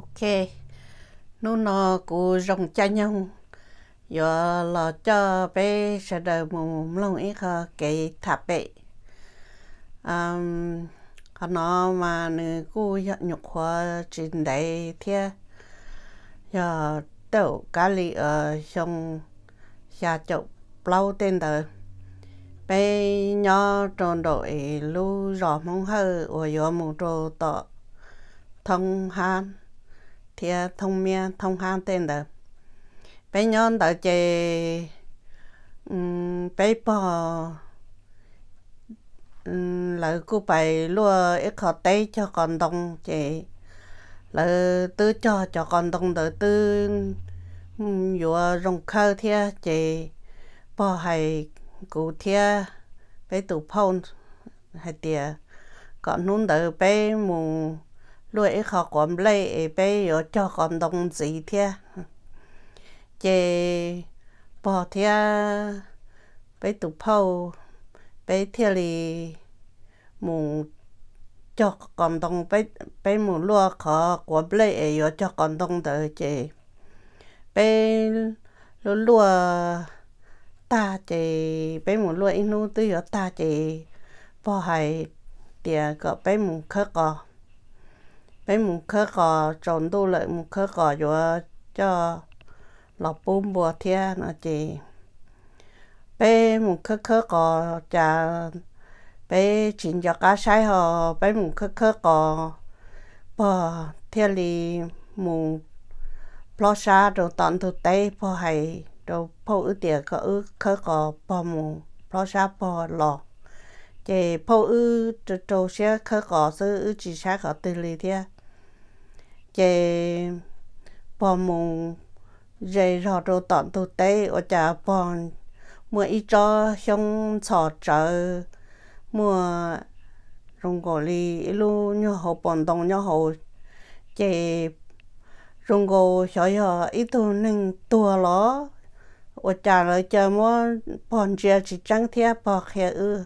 ok nó nó của dòng cha nhau giờ là cho bé sẽ đợi một lòng ít hơn kể thạp bé um, nó mà nữ cô nhận nhục hoa trên đấy thế giờ đầu cá lì ở trong xa chậu lâu tên đời bé nhỏ tròn đội lưu rõ mong hơ ở giữa mù trô tọ thông han thia thông miên thông hang tên đó bây nhon đó chơi um bây bỏ um lại cô bài lúa ít khó tay cho con đông chơi lại tư cho cho con đông đó tư vừa rong khơi thia chơi bỏ hay cụ thia bây tụ phong hay tiệt còn nún đỡ bé mùng lui ấy khó còn lấy ấy bây giờ cho còn đồng gì thế chị bỏ thế bây tụ phâu bây thế thì mùng cho còn đồng bây bây mù lúa khó còn lấy ấy giờ cho còn đồng đợi chị bây lúa lúa ta chị bây mùng lúa inu tư giờ ta chị bỏ hay tiền có bây mù khắc có bé mùng khơ cò tròn đu lợi mùng khơ cò cho cho lọc bún bò thia nó chị bé mùng khơ khơ cò chả bé chín cho cá sai họ bé mùng khơ khơ cò bò thia li mùng lo xa đồ tận thực tế bò hay đồ bò ư tiệt có ư khơ cò bò mùng lo xa bò lọ, chị bò ư trâu xe khơ cò sư ư chỉ xa cò tư li thia chế bỏ mùng dây họ đồ tận tu tế ở chả bỏ mua ít cho xong sọ trợ mua rong gò li lu nhau hồ bọn đông nhau hồ chế rong gò sợ giờ ít tu nên tua ló ở chả lại chờ mua bọn chia chỉ trăng thia bỏ khe ư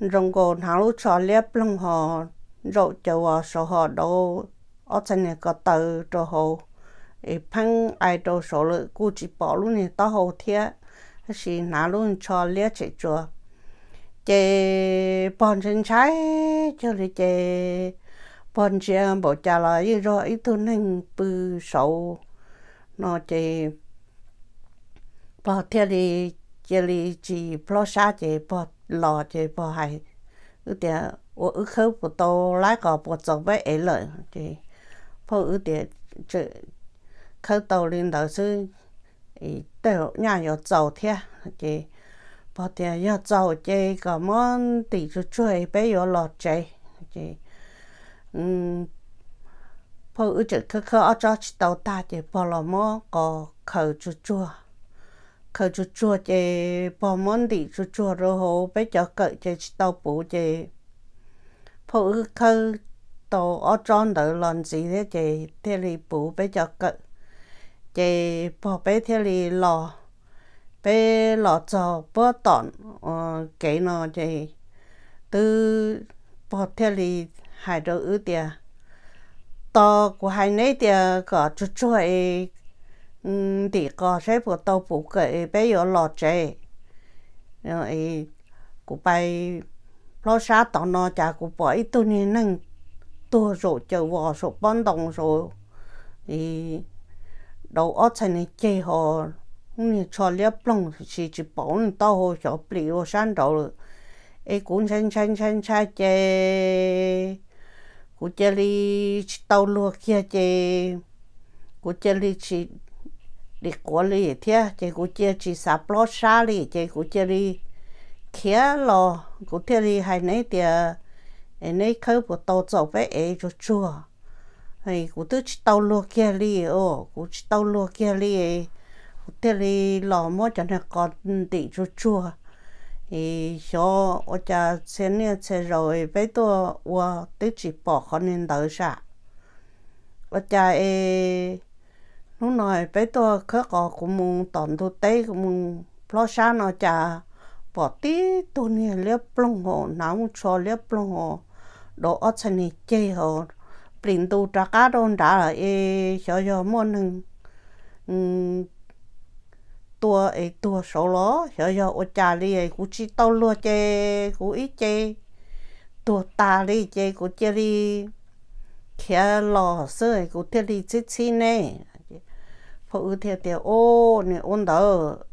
rong gò nào lúc sọ lép lông họ rậu chờ họ sọ họ đâu ở trên này có tờ cho hồ ý phăng ai đồ số lượng cụ chỉ bảo luôn này tao hồ thiệt thì nà luôn cho liệt chạy chùa chị bọn sinh trái cho lý chị bản chị bảo trả lời rồi ý tôi nên bư sầu nó chị bỏ thiệt đi chị lý chỉ bỏ xa chị bảo lo chị bảo hay ư điều, ủa ư khâu bỏ tô lái cò bỏ chồng bé ấy lợi chị phụ ưu địa chữ khởi đầu lên đầu sư ý đều nhà yếu dầu thế thì bỏ tiền yếu dầu chế có món tỷ chú chuối bé yếu lọt chế thì um phụ ưu chữ khởi khởi ở cho chị đầu ta thì bỏ lọ mó có khởi chú chua khẩu chú chua chế bỏ món tỷ chú chua rồi hồ bé cho cởi chế chị đầu bố chế phụ ưu khởi đó, ở 到我裝到論子咧，就貼你補比較緊，就薄俾貼你落，俾落就波 đoạn，ờ cái nó thì từ bỏ theo thì hai đầu ư tiề, to của hai nấy tiề có chút chút ấy, um thì có sẽ bộ tàu bộ cái bây giờ lọt chạy, rồi của bay lo sát tao nó chả của bỏ ít tu nên rồi đồng thì đầu óc ấy chơi 多少就话说帮动手，咦，到我才能接好，你吃了崩是只包你到好小不了山到了，哎，滚山山山山接，我这里到路 kia 接，我这里是。đi qua lì thế chỉ cũng chỉ chỉ sắp lót xa đi chơi, cũng chơi đi khía lo, cũng chơi đi hai nấy tiệt ai nấy khâu bộ tàu dọc với ai cho chua ai cụ tư chỉ tàu lô kia li ô cụ chỉ tàu lô kia li cụ tê li lò mò cho nó còn tỷ cho chua thì cho ở cha xem nè xem rồi với tôi và tư chỉ bỏ khó nên đỡ sạ ở cha ai lúc này với tôi khớ có cũng muốn tổn thu tế cũng muốn lo sao nó cha bỏ tí tôi nè liếp lông hồ nóng cho liếp lông hồ đồ ở chân này chê hồ bình tu trả cá đôn đã là ê cho cho môn hưng tua ấy tua số ló cho cho ở nhà đi ấy cũng chỉ tao lúa chê cũng ít chê tua ta đi chê cũng chê đi kia lò sưởi cũng chê đi chít chít nè phụ theo theo ô nè ôn đó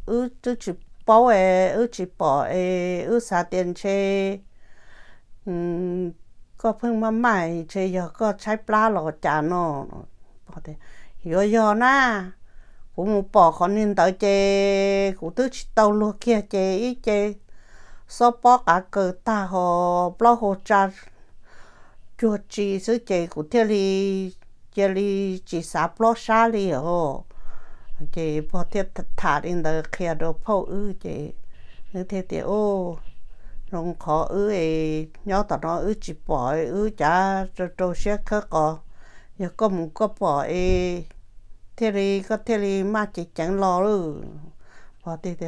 ư chứ เ诶，有一部诶，有三电车，嗯，ก็เพิ่งมาใหม่เชยก็ใช้ปลาหลอจานอปอเดยอยอนะกูมูปอขอนินต่อเจกูตื้อชิตาลัวเกียเจอีเจซอปอกะเกิดตาหอปลาหอจานจัดจีซื้อเจกูเทลีเจลีจีสาปลอชาลีอ chị bỏ tiếp thả in the kia đồ phô ư chị nữ thế thì ô rong khó ư ấy nhớ tao nó ư chỉ bỏ ư cha cho cho xe khơ có giờ có một có bỏ ấy thế thì có thế thì mà chị chẳng lo ư bỏ thế thì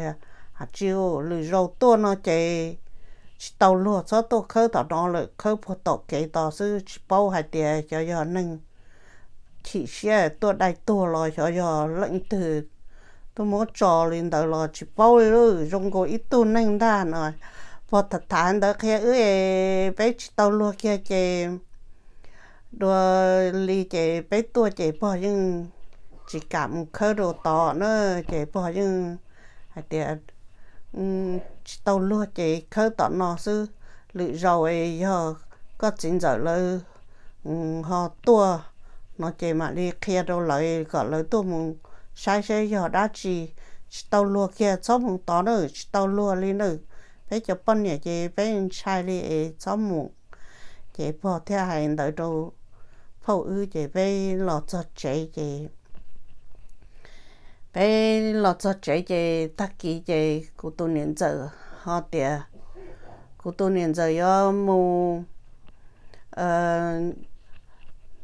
à chiều lười rau tua nó chị tàu lúa cho tôi khơ tao nó lười khơ bỏ tao kể tao sư bao hai tiền cho giờ nâng chỉ xe tôi đại tôi lo cho cho, lệnh từ tôi muốn cho lên đầu lo chỉ bao rồi trong cô ít tu nâng ra rồi và thật thán đó kia ơi bé chỉ tao lo kia chị rồi lì chị bé tua chị bỏ nhưng chỉ cảm khơi đồ to nữa chị bỏ nhưng hay tiệt tao lo chị khơi tỏ nó sư lự rồi giờ có chính giờ lơ họ tua nó chỉ mà đi kia đâu lại gọi lấy tôi mong sai sai giờ đã chỉ tàu lúa kia cho mong tỏ nữa tàu lúa đi nữa bây giờ bên nhà chị bên sai đi cho mong chị bỏ theo hành đợi đâu phụ ư chị về lọ cho chị chị về lọ cho chị chị tắc kỷ chị của tôi niệm giờ họ tiệt của tôi niệm giờ yo mù ờ uh,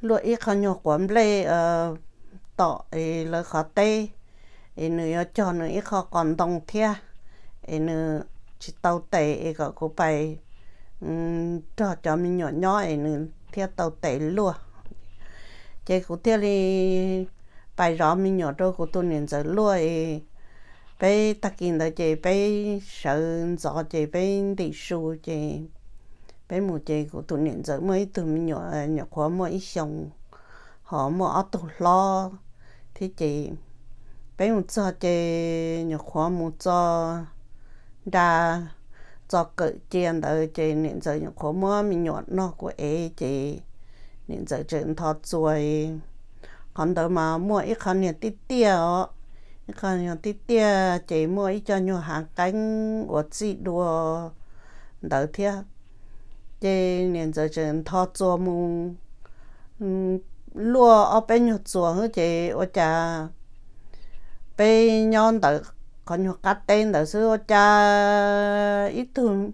lúa ít khó nhỏ quắm lê ờ tọ ấy là khó tê ấy nữa cho nữa ít khó còn đông thia ấy nữa chỉ tàu tệ ấy có cô bay cho cho mình nhỏ nhỏ ấy nữa thia tàu tệ lúa chế cụ thia đi bài rõ mình nhỏ đâu cụ tôi nên giờ lúa ấy bé ta kinh đó chế bé sợ rõ chế bé đi su chế bé mù chơi của tụi niệm giờ mới tụi mình nhỏ à, nhỏ khóa mới xong họ mua ở tụ lo thì chị bây mù cho chơi nhỏ khóa mù cho đa cho cự chiên đỡ chị niệm giờ nhỏ khóa mua mình nhỏ nó của ấy chị niệm giờ chân thọ rồi còn đỡ mà mua ít khăn niệm tít tia còn nhỏ tí tia chỉ mua ít cho nhỏ hàng cánh của chị đùa đỡ thiệt chế nên giờ chân thọ chùa mù lúa ở bên nhà chùa hứa chế ở cha bên nhon tới còn nhục cắt tên tới sư ở cha ít thường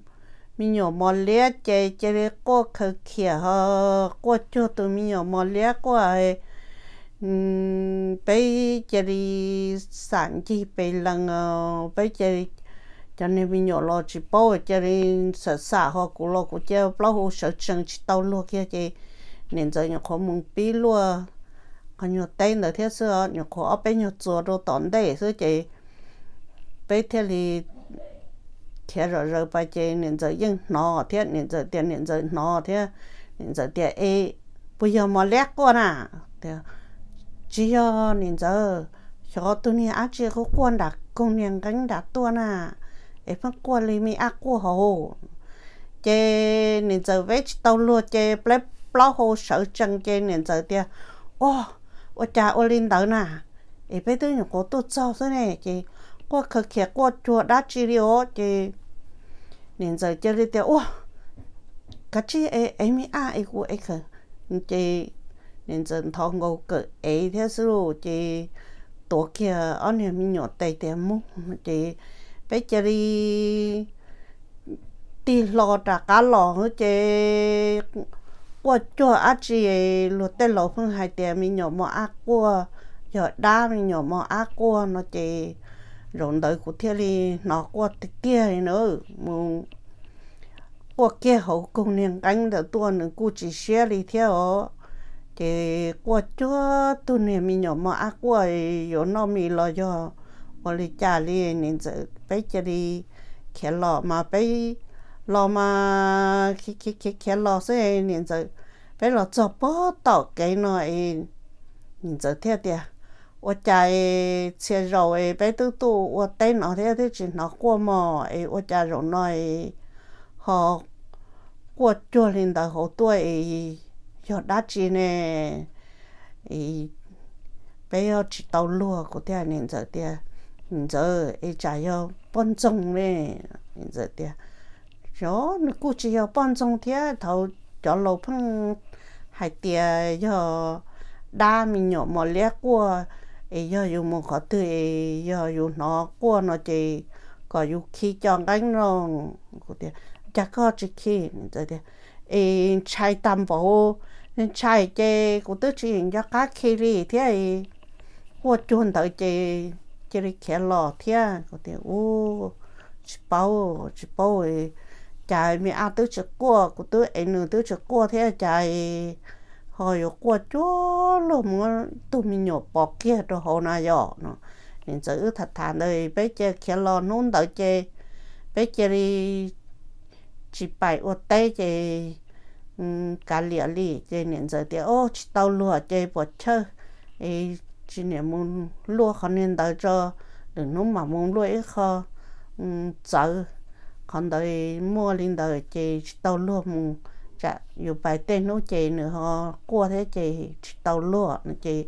mình nhỏ mò lẽ chế chế để cô khờ khìa họ cô cho tụi mình nhỏ mò lẽ cô ấy bây giờ đi sản chi bây lần bây giờ cho nên mình nhỏ lo chỉ bao cho nên sợ sợ họ cố lo cố chơi bao họ sợ chân chỉ tao lo kia chứ nên giờ nhỏ khó mong bí lo còn nhỏ tay nữa thế xưa nhỏ khó ở bên nhỏ chùa đồ tòn đây xưa chứ bây thế thì thế rồi rồi bây giờ nên giờ yên nó thế nên giờ tiền nên giờ nó thế nên giờ tiền ấy bây giờ mà lét quá nà thế chỉ cho nên giờ cho tôi nè ác chế có quan đặc công nhân gánh đặc tua nà e pa qua li mi a qua ho che nên giờ vết tàu lúa che ple plo hồ sợ chân che nên giờ tia ô ô cha ô linh đỡ nà e bây giờ cô tốt sao thế này che qua khờ khè qua chùa đá chi đi ô nên giờ che đi tia ô cái chi e e mi a e cu e khờ che nên giờ thằng ngô cái ấy theo số che tổ kia anh em mình nhỏ tay tay mu che bây giờ đi đi lò trả cá lò nó chơi qua chỗ á chị lột tay lò không hai tiền mình nhỏ mò á qua giờ đá mình nhỏ mò á qua nó chơi rộn đời của thiên đi nó qua tít tia này nữa mùng qua kia hậu công nhân cánh đầu tuần nữa cô chỉ xe đi theo thì qua chỗ tuần này mình nhỏ mò á qua rồi nó mình lo cho 我哩家里人就被这里开了嘛，被了嘛，开开开开了，所以人就被了做报道给那诶，人就听的。我家诶切肉诶，被都都我带那天的只拿过嘛，诶，我家肉那诶，好过做领导好多诶，要打针呢，诶。bây giờ chỉ tàu lùa của thế này giờ thế giờ ấy chả yêu bận rộn nè giờ thì rồi nó cứ chỉ yêu bận rộn thì thầu cho lâu phong hay tiề giờ đa mình mà lẽ qua ấy giờ một khó tư ấy giờ dùng nó nó chỉ có dùng khi cho anh nó có chắc có chỉ khi giờ thì ấy chạy tam bộ chạy chơi cũng tức chỉ cho các khi đi thế ấy qua chơi chỉ đi khéo lò thế có thể ô chỉ bảo chỉ bảo ấy chạy mi ăn tới chỉ qua có tới ăn nữa tới chỉ qua thế chạy hồi qua chỗ lò mà tụi mình nhổ bỏ kia rồi hồi nào giờ nó nên giữ thật thà đây bây giờ khéo lò nôn tới chơi bây giờ đi chỉ bài ô tê chơi ừ, cá lìa lì chơi nên giờ thì ô chỉ tàu lùa chơi bỏ chơi chỉ niệm muốn lúa khó nên tới cho đừng nó mà muốn lúa ít khó sợ còn đời mua lên đời chỉ tàu lúa mùng chả dù bài tên nó chỉ nữa họ qua thế chỉ tàu lúa nữa chỉ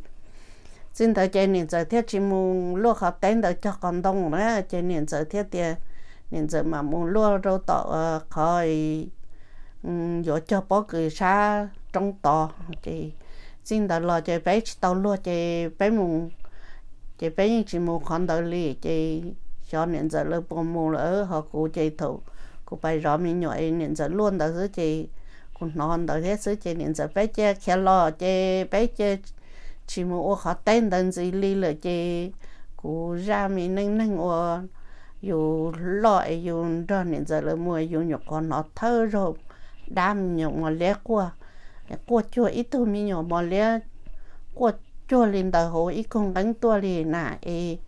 xin thời chỉ niệm giờ thiết chỉ muốn lúa khó tên tới cho con đông nữa chỉ niệm giờ thiết thì niệm giờ mà muốn lúa đâu tàu khỏi um, dỗ cho bó cười xa trong tò chỉ xin đó là chế bé tàu lúa chế bé mùng chế bé những chỉ mùng khoản đầu lì chế cho nên giờ lớp bom mùng lỡ họ cố chế thầu cố bài rõ mình nhỏ nên giờ luôn đó chứ chế cũng non đó hết chứ chế nên giờ bé chế khéo lo chế bé chế chỉ mùng họ tên đơn gì lì lỡ chế cố ra mình nâng nâng ở dù loại dù đó nên giờ lớp mua dù nhục còn nó thơ rồi đam nhục mà lẽ qua ít 过做一头米鸟毛了，过做领导好一空很多哩那诶，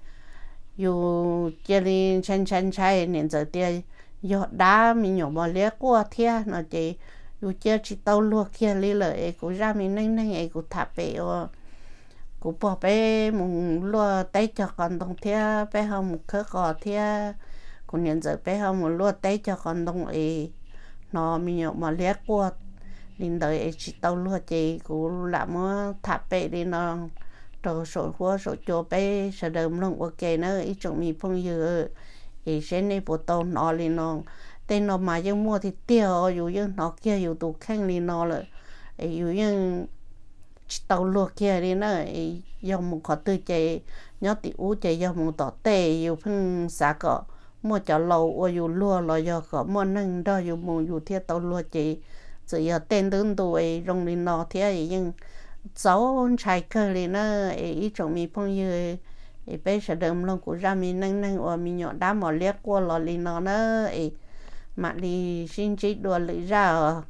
有这里青青菜连着的，有打米鸟毛了过天那的，有这只刀落去哩了，诶，古让米嫩嫩诶古塔白哦。cụ bỏ lên hồ con chay nên giờ đá bỏ bỏ chỉ tàu kia ra thả bé mùng lúa tay cho con đồng thia bé hông một khơ cò thia cụ nhận giờ bé hông một lúa tay cho con đồng ấy nó mình nhậu bỏ lé quạt 林头也是到路去，古那么他被的呢，到手火手脚被是的弄我给呢一种米朋友，以前呢不到哪里弄，但那嘛ยัง摸的掉，有ยัง哪 kia 有都看里哪了，有ยัง到路 kia 里呢，要么可对这，要的乌这要么到地有碰啥个。mua cho lâu ở dù lúa lo do có mua nâng đó dù mù dù thiết tàu lúa chị 只要电灯都会容易落天已经早柴克里呢，诶，一种咪朋友诶，被是人们古让咪能能我咪鸟打毛猎过了里呢，诶，嘛里心机多里 ra